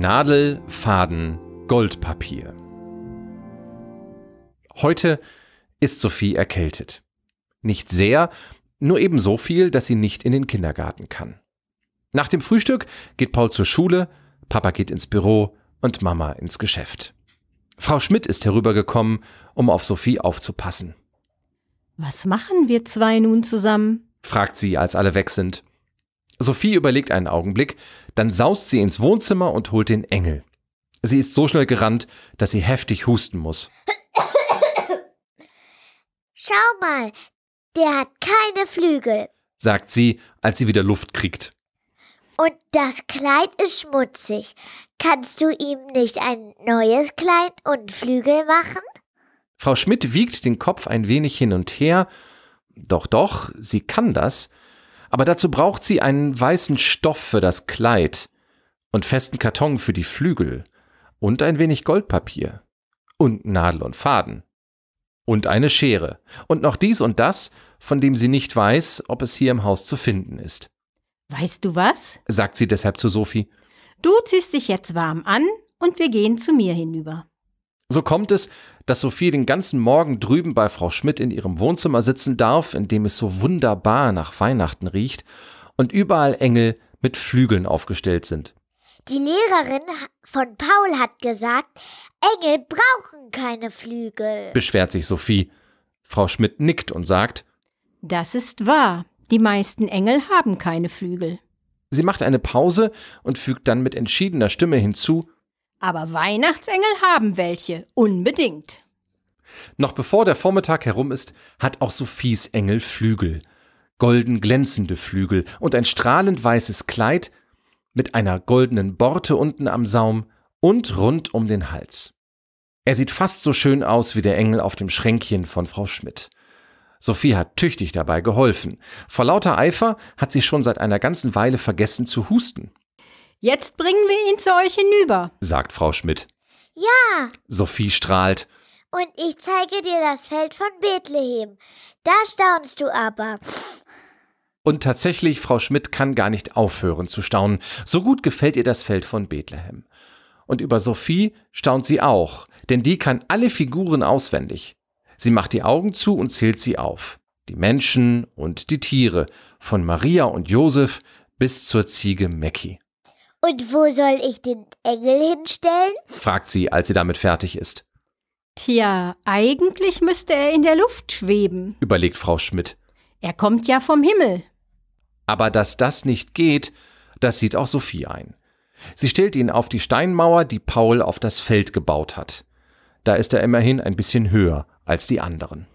Nadel, Faden, Goldpapier. Heute ist Sophie erkältet. Nicht sehr, nur eben so viel, dass sie nicht in den Kindergarten kann. Nach dem Frühstück geht Paul zur Schule, Papa geht ins Büro und Mama ins Geschäft. Frau Schmidt ist herübergekommen, um auf Sophie aufzupassen. Was machen wir zwei nun zusammen? fragt sie, als alle weg sind. Sophie überlegt einen Augenblick, dann saust sie ins Wohnzimmer und holt den Engel. Sie ist so schnell gerannt, dass sie heftig husten muss. Schau mal, der hat keine Flügel, sagt sie, als sie wieder Luft kriegt. Und das Kleid ist schmutzig. Kannst du ihm nicht ein neues Kleid und Flügel machen? Frau Schmidt wiegt den Kopf ein wenig hin und her. Doch, doch, sie kann das. Aber dazu braucht sie einen weißen Stoff für das Kleid und festen Karton für die Flügel und ein wenig Goldpapier und Nadel und Faden und eine Schere und noch dies und das, von dem sie nicht weiß, ob es hier im Haus zu finden ist. Weißt du was? sagt sie deshalb zu Sophie. Du ziehst dich jetzt warm an und wir gehen zu mir hinüber. So kommt es, dass Sophie den ganzen Morgen drüben bei Frau Schmidt in ihrem Wohnzimmer sitzen darf, in dem es so wunderbar nach Weihnachten riecht und überall Engel mit Flügeln aufgestellt sind. Die Lehrerin von Paul hat gesagt, Engel brauchen keine Flügel, beschwert sich Sophie. Frau Schmidt nickt und sagt, Das ist wahr, die meisten Engel haben keine Flügel. Sie macht eine Pause und fügt dann mit entschiedener Stimme hinzu, aber Weihnachtsengel haben welche, unbedingt. Noch bevor der Vormittag herum ist, hat auch Sophies Engel Flügel, golden glänzende Flügel und ein strahlend weißes Kleid mit einer goldenen Borte unten am Saum und rund um den Hals. Er sieht fast so schön aus wie der Engel auf dem Schränkchen von Frau Schmidt. Sophie hat tüchtig dabei geholfen. Vor lauter Eifer hat sie schon seit einer ganzen Weile vergessen zu husten. Jetzt bringen wir ihn zu euch hinüber, sagt Frau Schmidt. Ja. Sophie strahlt. Und ich zeige dir das Feld von Bethlehem. Da staunst du aber. Und tatsächlich, Frau Schmidt kann gar nicht aufhören zu staunen. So gut gefällt ihr das Feld von Bethlehem. Und über Sophie staunt sie auch, denn die kann alle Figuren auswendig. Sie macht die Augen zu und zählt sie auf. Die Menschen und die Tiere, von Maria und Josef bis zur Ziege Mekki. Und wo soll ich den Engel hinstellen? fragt sie, als sie damit fertig ist. Tja, eigentlich müsste er in der Luft schweben, überlegt Frau Schmidt. Er kommt ja vom Himmel. Aber dass das nicht geht, das sieht auch Sophie ein. Sie stellt ihn auf die Steinmauer, die Paul auf das Feld gebaut hat. Da ist er immerhin ein bisschen höher als die anderen.